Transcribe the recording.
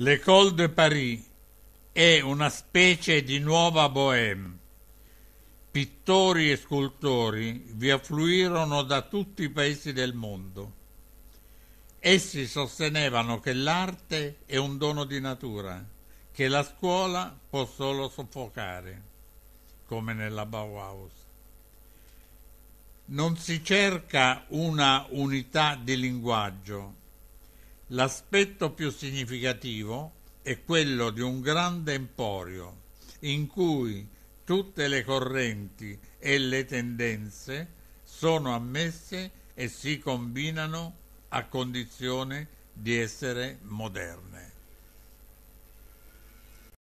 L'École de Paris è una specie di nuova bohème. Pittori e scultori vi affluirono da tutti i paesi del mondo. Essi sostenevano che l'arte è un dono di natura, che la scuola può solo soffocare, come nella Bauhaus. Non si cerca una unità di linguaggio, L'aspetto più significativo è quello di un grande emporio in cui tutte le correnti e le tendenze sono ammesse e si combinano a condizione di essere moderne.